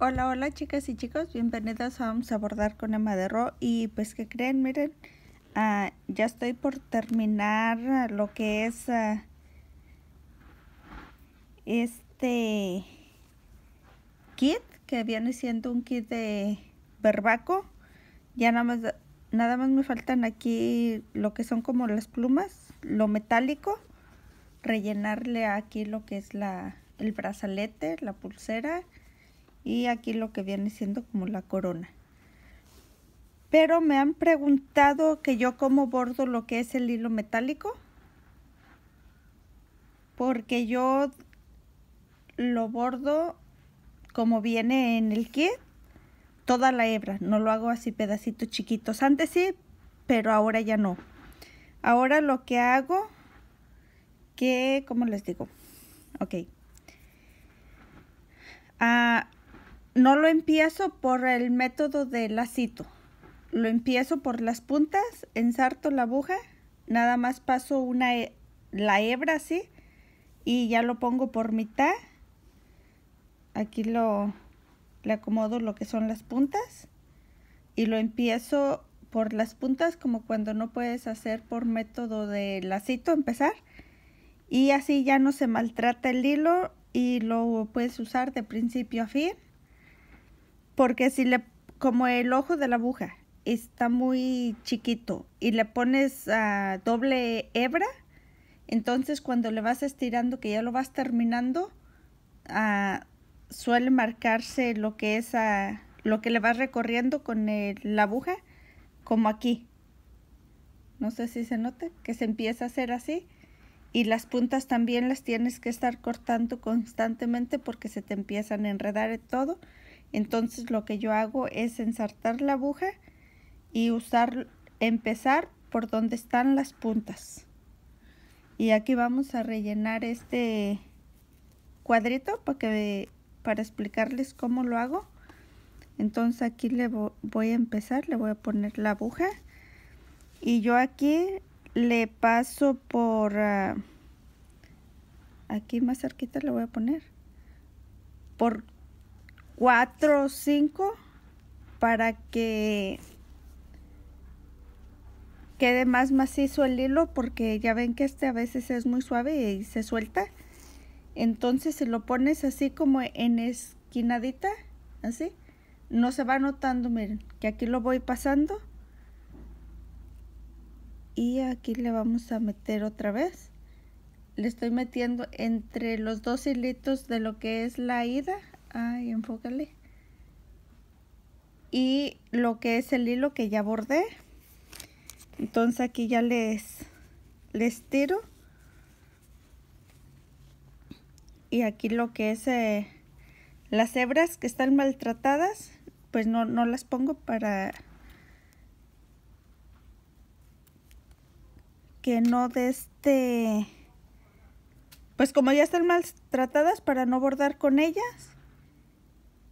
Hola, hola chicas y chicos, bienvenidos a Vamos a abordar con Emma de Ro y pues que creen, miren, ah, ya estoy por terminar lo que es ah, este kit que viene siendo un kit de verbaco. ya nada más, nada más me faltan aquí lo que son como las plumas, lo metálico, rellenarle aquí lo que es la, el brazalete, la pulsera, y aquí lo que viene siendo como la corona. Pero me han preguntado que yo como bordo lo que es el hilo metálico. Porque yo lo bordo como viene en el kit, toda la hebra. No lo hago así pedacitos chiquitos. Antes sí, pero ahora ya no. Ahora lo que hago, que, ¿cómo les digo? Ok. Ah, no lo empiezo por el método de lacito. Lo empiezo por las puntas, ensarto la aguja, nada más paso una la hebra así y ya lo pongo por mitad. Aquí lo le acomodo lo que son las puntas y lo empiezo por las puntas como cuando no puedes hacer por método de lacito empezar y así ya no se maltrata el hilo y lo puedes usar de principio a fin. Porque si le, como el ojo de la aguja, está muy chiquito y le pones ah, doble hebra, entonces cuando le vas estirando, que ya lo vas terminando, ah, suele marcarse lo que es ah, lo que le vas recorriendo con la aguja, como aquí. No sé si se nota que se empieza a hacer así. Y las puntas también las tienes que estar cortando constantemente porque se te empiezan a enredar todo. Entonces lo que yo hago es ensartar la aguja y usar, empezar por donde están las puntas. Y aquí vamos a rellenar este cuadrito para, para explicarles cómo lo hago. Entonces aquí le voy a empezar, le voy a poner la aguja. Y yo aquí le paso por... Ah, aquí más cerquita le voy a poner. Por 4 o 5 para que quede más macizo el hilo porque ya ven que este a veces es muy suave y se suelta. Entonces si lo pones así como en esquinadita, así, no se va notando, miren, que aquí lo voy pasando. Y aquí le vamos a meter otra vez. Le estoy metiendo entre los dos hilitos de lo que es la ida Ay, enfócale. Y lo que es el hilo que ya bordé. Entonces aquí ya les, les tiro. Y aquí lo que es eh, las hebras que están maltratadas, pues no, no las pongo para que no de este pues como ya están maltratadas para no bordar con ellas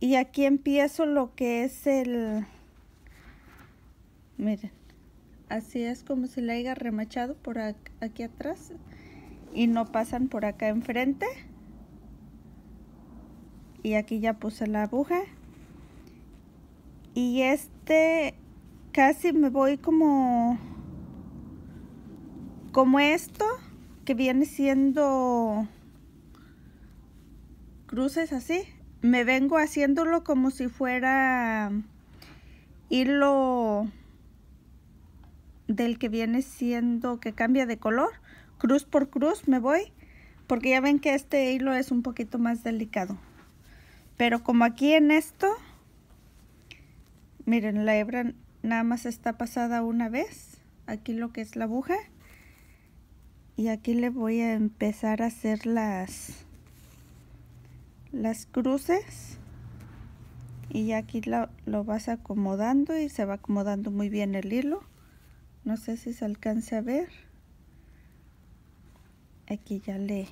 y aquí empiezo lo que es el miren así es como se le haya remachado por aquí atrás y no pasan por acá enfrente y aquí ya puse la aguja y este casi me voy como como esto que viene siendo cruces así me vengo haciéndolo como si fuera hilo del que viene siendo que cambia de color cruz por cruz me voy porque ya ven que este hilo es un poquito más delicado pero como aquí en esto miren la hebra nada más está pasada una vez aquí lo que es la aguja y aquí le voy a empezar a hacer las las cruces y aquí lo, lo, vas acomodando y se va acomodando muy bien el hilo no sé si se alcanza a ver aquí ya le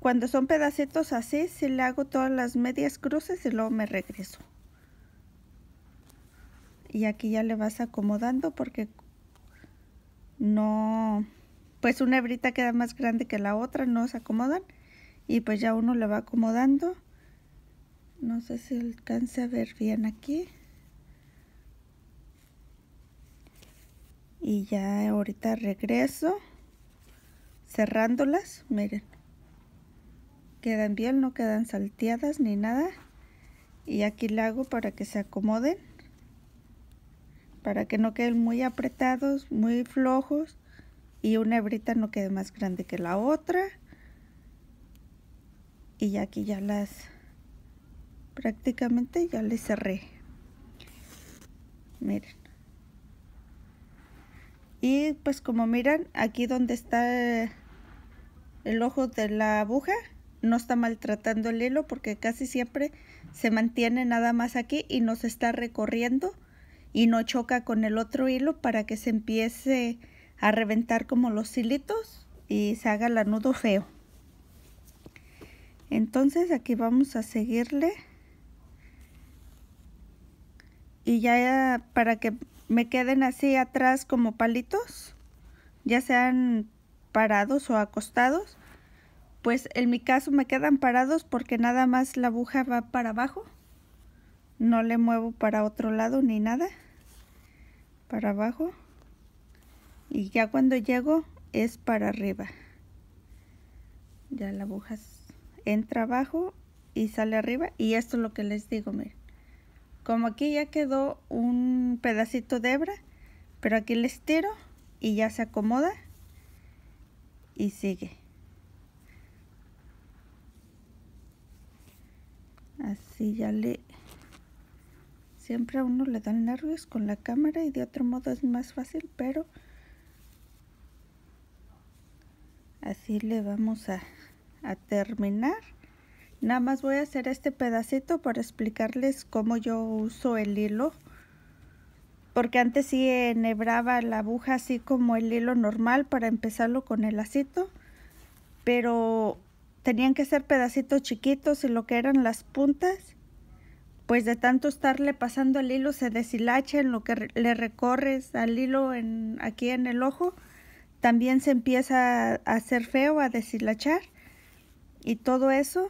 cuando son pedacitos así si le hago todas las medias cruces y luego me regreso y aquí ya le vas acomodando porque no pues una hebrita queda más grande que la otra no se acomodan y pues ya uno le va acomodando no sé si alcance a ver bien aquí y ya ahorita regreso cerrándolas miren quedan bien no quedan salteadas ni nada y aquí la hago para que se acomoden para que no queden muy apretados muy flojos y una hebrita no quede más grande que la otra y ya aquí ya las prácticamente ya les cerré miren y pues como miran aquí donde está el ojo de la aguja no está maltratando el hilo porque casi siempre se mantiene nada más aquí y se está recorriendo y no choca con el otro hilo para que se empiece a reventar como los hilitos y se haga la nudo feo entonces aquí vamos a seguirle y ya para que me queden así atrás como palitos ya sean parados o acostados pues en mi caso me quedan parados porque nada más la aguja va para abajo no le muevo para otro lado ni nada para abajo y ya cuando llego es para arriba ya la aguja entra abajo y sale arriba y esto es lo que les digo, miren. Como aquí ya quedó un pedacito de hebra, pero aquí le estiro y ya se acomoda y sigue. Así ya le... Siempre a uno le dan nervios con la cámara y de otro modo es más fácil, pero así le vamos a a terminar. Nada más voy a hacer este pedacito para explicarles cómo yo uso el hilo. Porque antes sí enhebraba la aguja así como el hilo normal para empezarlo con el acito, Pero tenían que ser pedacitos chiquitos y lo que eran las puntas. Pues de tanto estarle pasando el hilo se deshilacha en lo que le recorres al hilo en, aquí en el ojo. También se empieza a hacer feo, a deshilachar y todo eso.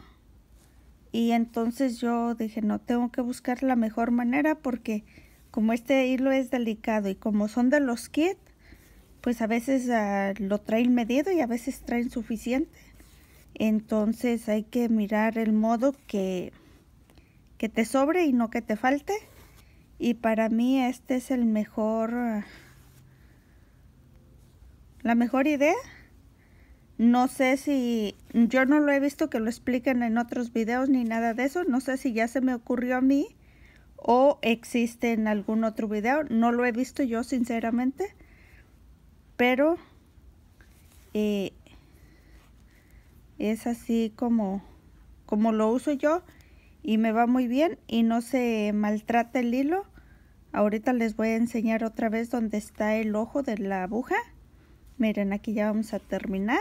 Y entonces yo dije, no, tengo que buscar la mejor manera porque como este hilo es delicado y como son de los kits, pues a veces ah, lo traen medido y a veces traen suficiente. Entonces hay que mirar el modo que, que te sobre y no que te falte. Y para mí este es el mejor, ah, la mejor idea no sé si yo no lo he visto que lo expliquen en otros videos ni nada de eso. No sé si ya se me ocurrió a mí o existe en algún otro video. No lo he visto yo sinceramente. Pero eh, es así como, como lo uso yo y me va muy bien y no se maltrata el hilo. Ahorita les voy a enseñar otra vez dónde está el ojo de la aguja. Miren, aquí ya vamos a terminar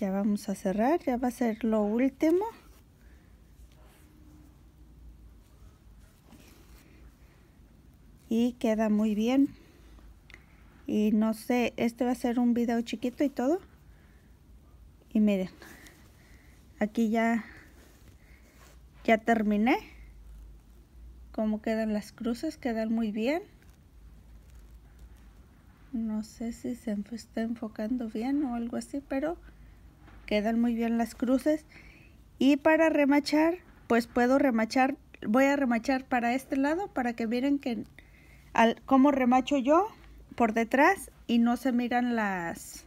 ya vamos a cerrar ya va a ser lo último y queda muy bien y no sé este va a ser un video chiquito y todo y miren aquí ya ya terminé como quedan las cruces quedan muy bien no sé si se está enfocando bien o algo así pero quedan muy bien las cruces. Y para remachar, pues puedo remachar, voy a remachar para este lado para que miren que al, cómo remacho yo por detrás y no se miran las,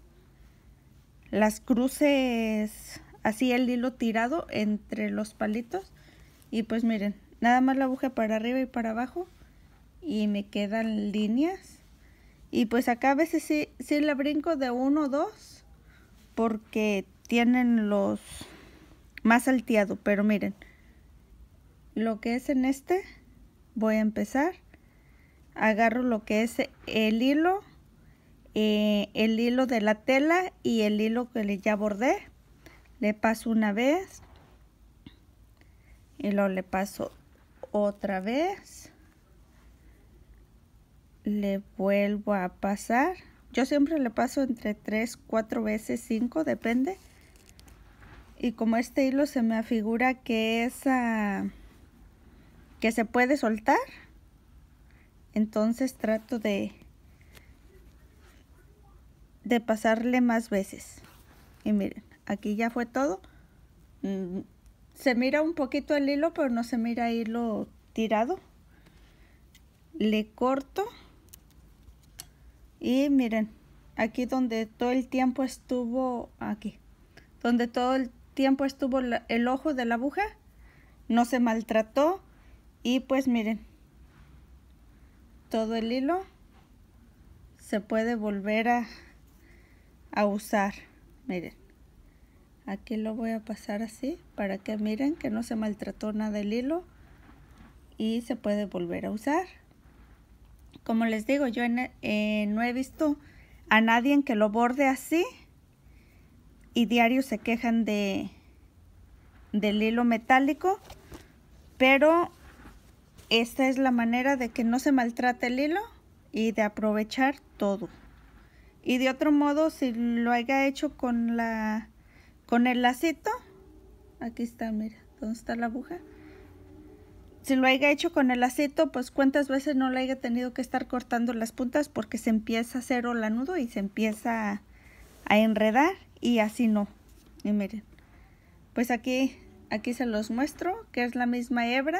las cruces, así el hilo tirado entre los palitos. Y pues miren, nada más la aguja para arriba y para abajo y me quedan líneas. Y pues acá a veces sí, sí la brinco de uno o dos porque tienen los más salteado, pero miren, lo que es en este, voy a empezar, agarro lo que es el hilo, eh, el hilo de la tela y el hilo que ya bordé, le paso una vez y lo le paso otra vez, le vuelvo a pasar, yo siempre le paso entre 3, 4 veces, 5, depende, y como este hilo se me afigura que es que se puede soltar entonces trato de de pasarle más veces y miren aquí ya fue todo mm, se mira un poquito el hilo pero no se mira hilo tirado le corto y miren aquí donde todo el tiempo estuvo aquí donde todo el tiempo estuvo el ojo de la aguja, no se maltrató y pues miren, todo el hilo se puede volver a, a usar. Miren, aquí lo voy a pasar así para que miren que no se maltrató nada el hilo y se puede volver a usar. Como les digo, yo eh, no he visto a nadie que lo borde así y diario se quejan de del hilo metálico, pero esta es la manera de que no se maltrate el hilo y de aprovechar todo. Y de otro modo, si lo haya hecho con la con el lacito, aquí está, mira, ¿dónde está la aguja? Si lo haya hecho con el lacito, pues cuántas veces no le haya tenido que estar cortando las puntas porque se empieza a hacer la nudo y se empieza a enredar y así no y miren pues aquí aquí se los muestro que es la misma hebra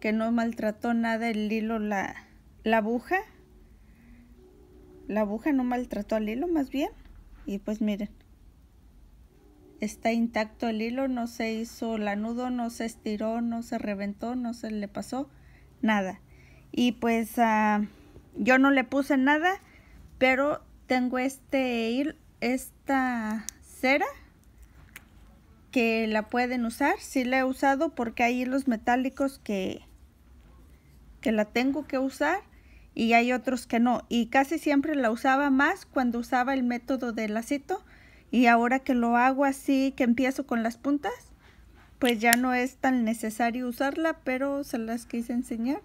que no maltrató nada el hilo la, la aguja la aguja no maltrató al hilo más bien y pues miren está intacto el hilo no se hizo la nudo. no se estiró no se reventó no se le pasó nada y pues ah, yo no le puse nada pero tengo este hilo esta cera que la pueden usar. si la he usado porque hay hilos metálicos que, que la tengo que usar y hay otros que no. Y casi siempre la usaba más cuando usaba el método de lacito. Y ahora que lo hago así, que empiezo con las puntas, pues ya no es tan necesario usarla, pero se las quise enseñar.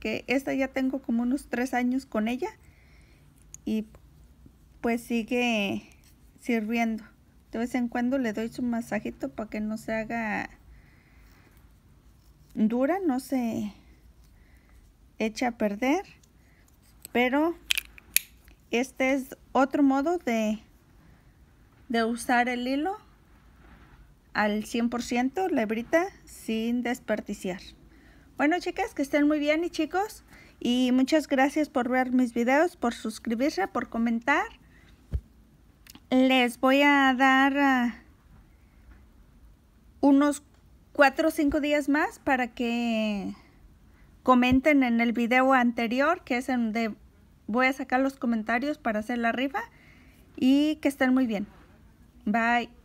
Que esta ya tengo como unos tres años con ella. Y pues sigue sirviendo. De vez en cuando le doy su masajito para que no se haga dura, no se echa a perder. Pero este es otro modo de, de usar el hilo al 100% la hebrita sin desperdiciar. Bueno chicas, que estén muy bien y chicos. Y muchas gracias por ver mis videos, por suscribirse, por comentar les voy a dar ah, unos cuatro o cinco días más para que comenten en el video anterior, que es en donde voy a sacar los comentarios para hacer la rifa. Y que estén muy bien. Bye.